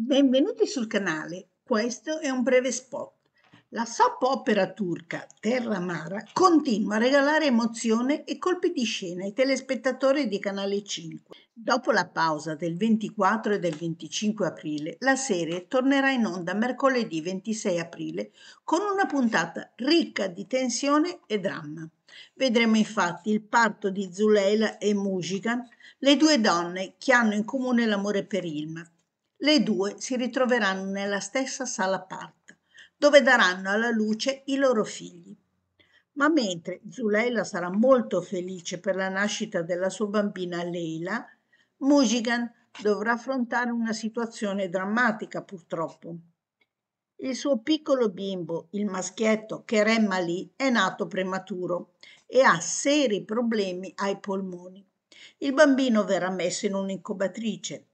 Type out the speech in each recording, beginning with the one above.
Benvenuti sul canale, questo è un breve spot. La soap opera turca Terra Mara continua a regalare emozione e colpi di scena ai telespettatori di Canale 5. Dopo la pausa del 24 e del 25 aprile, la serie tornerà in onda mercoledì 26 aprile con una puntata ricca di tensione e dramma. Vedremo infatti il parto di Zuleila e Mujigan, le due donne che hanno in comune l'amore per Ilma, le due si ritroveranno nella stessa sala parta, dove daranno alla luce i loro figli. Ma mentre Zuleila sarà molto felice per la nascita della sua bambina Leila, Mujigan dovrà affrontare una situazione drammatica purtroppo. Il suo piccolo bimbo, il maschietto Kerem Ali, è nato prematuro e ha seri problemi ai polmoni. Il bambino verrà messo in un'incubatrice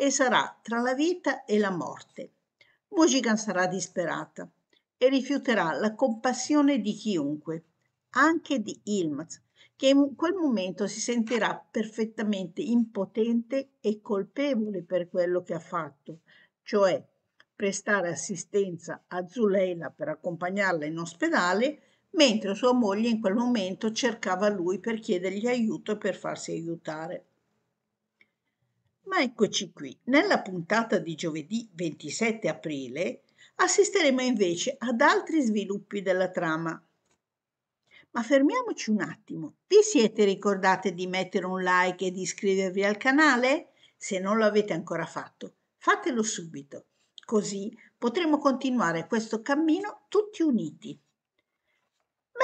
e sarà tra la vita e la morte. Mujigan sarà disperata e rifiuterà la compassione di chiunque, anche di Ilmaz, che in quel momento si sentirà perfettamente impotente e colpevole per quello che ha fatto, cioè prestare assistenza a Zuleila per accompagnarla in ospedale, mentre sua moglie in quel momento cercava lui per chiedergli aiuto e per farsi aiutare. Ma eccoci qui, nella puntata di giovedì 27 aprile assisteremo invece ad altri sviluppi della trama. Ma fermiamoci un attimo, vi siete ricordate di mettere un like e di iscrivervi al canale? Se non lo avete ancora fatto, fatelo subito, così potremo continuare questo cammino tutti uniti.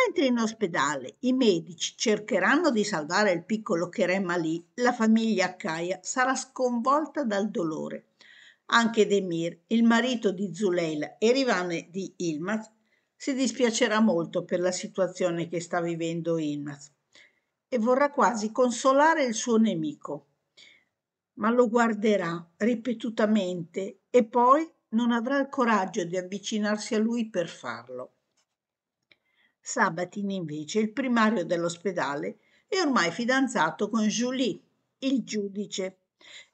Mentre in ospedale i medici cercheranno di salvare il piccolo Kerem Ali, la famiglia Akaya sarà sconvolta dal dolore. Anche Demir, il marito di Zuleila e rivane di Ilmaz, si dispiacerà molto per la situazione che sta vivendo Ilmaz e vorrà quasi consolare il suo nemico, ma lo guarderà ripetutamente e poi non avrà il coraggio di avvicinarsi a lui per farlo. Sabatini, invece, il primario dell'ospedale, è ormai fidanzato con Julie, il giudice,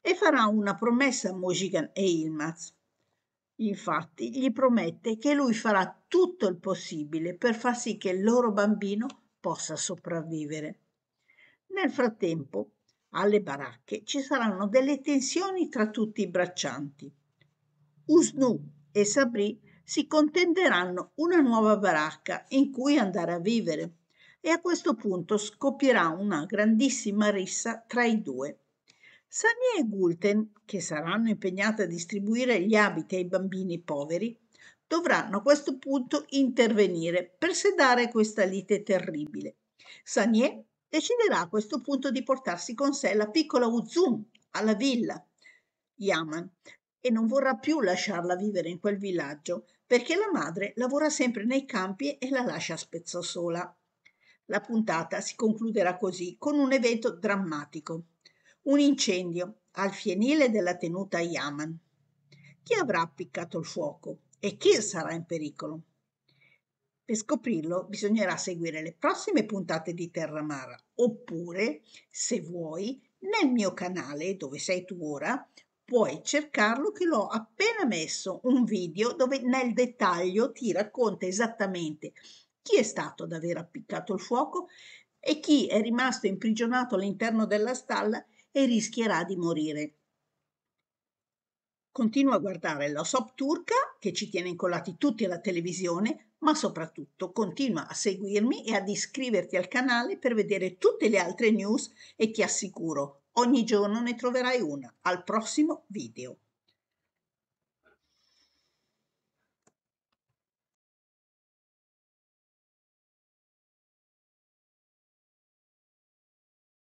e farà una promessa a Mojigan e Ilmaz. Infatti, gli promette che lui farà tutto il possibile per far sì che il loro bambino possa sopravvivere. Nel frattempo, alle baracche ci saranno delle tensioni tra tutti i braccianti. Usnu e Sabri si contenderanno una nuova baracca in cui andare a vivere e a questo punto scoppierà una grandissima rissa tra i due. Sani e Gulten, che saranno impegnate a distribuire gli abiti ai bambini poveri, dovranno a questo punto intervenire per sedare questa lite terribile. Sanie deciderà a questo punto di portarsi con sé la piccola Uzum alla villa Yaman e non vorrà più lasciarla vivere in quel villaggio perché la madre lavora sempre nei campi e la lascia spesso sola. La puntata si concluderà così con un evento drammatico, un incendio al fienile della tenuta Yaman. Chi avrà appiccato il fuoco e chi sarà in pericolo? Per scoprirlo bisognerà seguire le prossime puntate di Terramara oppure, se vuoi, nel mio canale dove sei tu ora puoi cercarlo che l'ho appena messo un video dove nel dettaglio ti racconta esattamente chi è stato ad aver appiccato il fuoco e chi è rimasto imprigionato all'interno della stalla e rischierà di morire. Continua a guardare la SOP turca che ci tiene incollati tutti alla televisione, ma soprattutto continua a seguirmi e ad iscriverti al canale per vedere tutte le altre news e ti assicuro Ogni giorno ne troverai una al prossimo video.